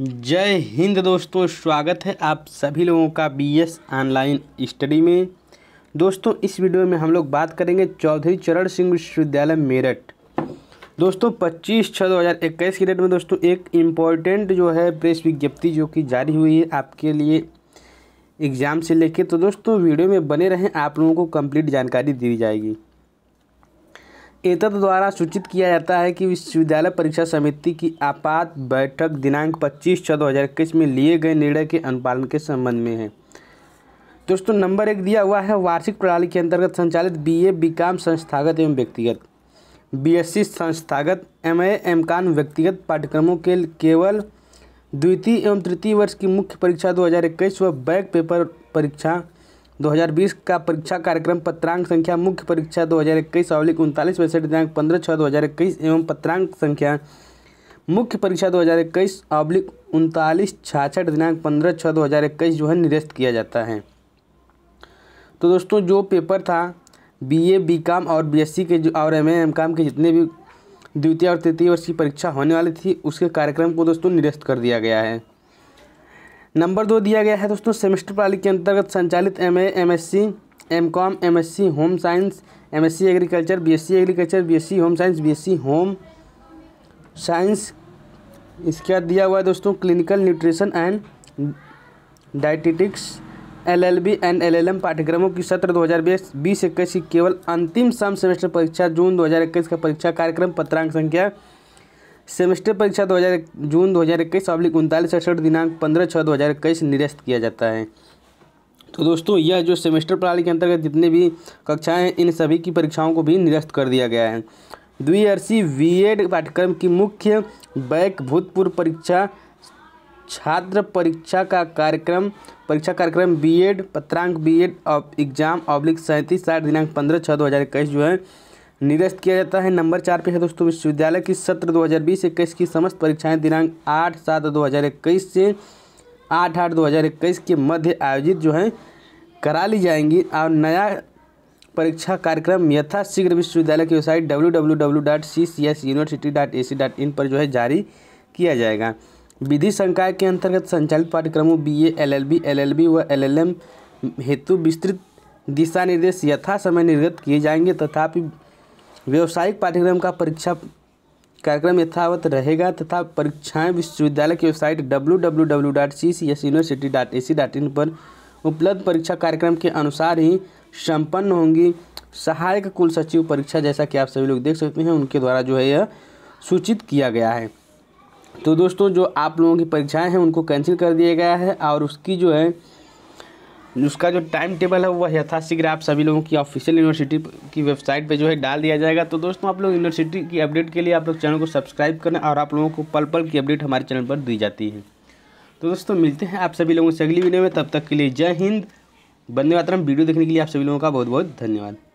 जय हिंद दोस्तों स्वागत है आप सभी लोगों का बीएस ऑनलाइन स्टडी में दोस्तों इस वीडियो में हम लोग बात करेंगे चौधरी चरण सिंह विश्वविद्यालय मेरठ दोस्तों 25 छः 2021 की डेट में दोस्तों एक इम्पॉर्टेंट जो है प्रेस विज्ञप्ति जो कि जारी हुई है आपके लिए एग्ज़ाम से लेके तो दोस्तों वीडियो में बने रहें आप लोगों को कम्प्लीट जानकारी दी जाएगी एतद द्वारा सूचित किया जाता है कि विश्वविद्यालय परीक्षा समिति की आपात बैठक दिनांक 25 छः दो में लिए गए निर्णय के अनुपालन के संबंध में है दोस्तों नंबर एक दिया हुआ है वार्षिक प्रणाली के अंतर्गत संचालित बीए बीकॉम संस्थागत एवं व्यक्तिगत बीएससी संस्थागत एम एम कान व्यक्तिगत पाठ्यक्रमों के केवल द्वितीय एवं तृतीय वर्ष की मुख्य परीक्षा 2021 व बैक पेपर परीक्षा 2020 का परीक्षा कार्यक्रम पत्रांक संख्या मुख्य परीक्षा दो हज़ार इक्कीस अवलिक उनतालीस पैंसठ दिनांक पंद्रह छः दो हज़ार इक्कीस एवं पत्रांक संख्या मुख्य परीक्षा दो हज़ार इक्कीस अवलिक उनतालीस छाछठ दिनांक पंद्रह छः दो हज़ार इक्कीस जो है निरस्त किया जाता है तो दोस्तों जो पेपर था बीए बीकॉम और बीएससी के जो और एम काम के जितने भी द्वितीय और तृतीय वर्ष की परीक्षा होने वाली थी उसके कार्यक्रम को दोस्तों निरस्त कर दिया गया है नंबर दो दिया गया है दोस्तों सेमेस्टर प्रणाली के अंतर्गत संचालित M A M S C M com M S C home science M S C agriculture B S C agriculture B S C home science B S C home science इसके बाद दिया हुआ है दोस्तों clinical nutrition and dietetics L L B and L L M पाठ्यक्रमों की सत्र दो हज़ार बीस बीस इक्कीस की केवल अंतिम सम सेमेस्टर परीक्षा जून दो हज़ार इक्कीस का परीक्षा कार्यक्रम पत्रांक संख्या सेमेस्टर परीक्षा हज़ार जून 2021 हज़ार इक्कीस अब्लिक उनतालीस अड़सठ दिनांक पंद्रह छः दो हज़ार इक्कीस निरस्त किया जाता है तो दोस्तों यह जो सेमेस्टर प्रणाली के अंतर्गत जितने भी कक्षाएं हैं इन सभी की परीक्षाओं को भी निरस्त कर दिया गया है द्विवर्षीय एड पाठ्यक्रम की मुख्य बैक भूतपूर्व परीक्षा छात्र परीक्षा का कार्यक्रम परीक्षा कार्यक्रम बीएड पत्रांक बीएड एड एग्जाम ऑब्लिक सैंतीस साठ दिनांक पंद्रह छः दो हज़ार इक्कीस जो है निरस्त किया जाता है नंबर चार पे है दोस्तों विश्वविद्यालय की सत्र 2020 इक्कीस की समस्त परीक्षाएं दिनांक आठ सात 2021 से आठ आठ 2021 के मध्य आयोजित जो है करा ली जाएंगी और नया परीक्षा कार्यक्रम यथाशीघ्र विश्वविद्यालय की website W W W dot C C S university dot A C dot in पर जो है जारी किया जाएगा विधि संकाय के अंतर्गत संचालित पाठ्यक्रमों B A L L B L L B व एल एल एम हेतु विस्तृत दिशा निर्देश समय निर्गत किए जाएंगे तथापि व्यवसायिक पाठ्यक्रम का परीक्षा कार्यक्रम यथावत रहेगा तथा परीक्षाएं विश्वविद्यालय की वेबसाइट डब्ल्यू पर उपलब्ध परीक्षा कार्यक्रम के अनुसार ही संपन्न होंगी सहायक कुल सचिव परीक्षा जैसा कि आप सभी लोग देख सकते हैं उनके द्वारा जो है यह सूचित किया गया है तो दोस्तों जो आप लोगों की परीक्षाएं हैं उनको कैंसिल कर दिया गया है और उसकी जो है उसका जो टाइम टेबल है वह यथाशीघ्र आप सभी लोगों की ऑफिशियल यूनिवर्सिटी की वेबसाइट पे जो है डाल दिया जाएगा तो दोस्तों आप लोग यूनिवर्सिटी की अपडेट के लिए आप लोग चैनल को सब्सक्राइब करें और आप लोगों को पल पल की अपडेट हमारे चैनल पर दी जाती है तो दोस्तों मिलते हैं आप सभी लोगों से अगली वीडियो में तब तक के लिए जय हिंद बंदे मातरम वीडियो देखने के लिए आप सभी लोगों का बहुत बहुत धन्यवाद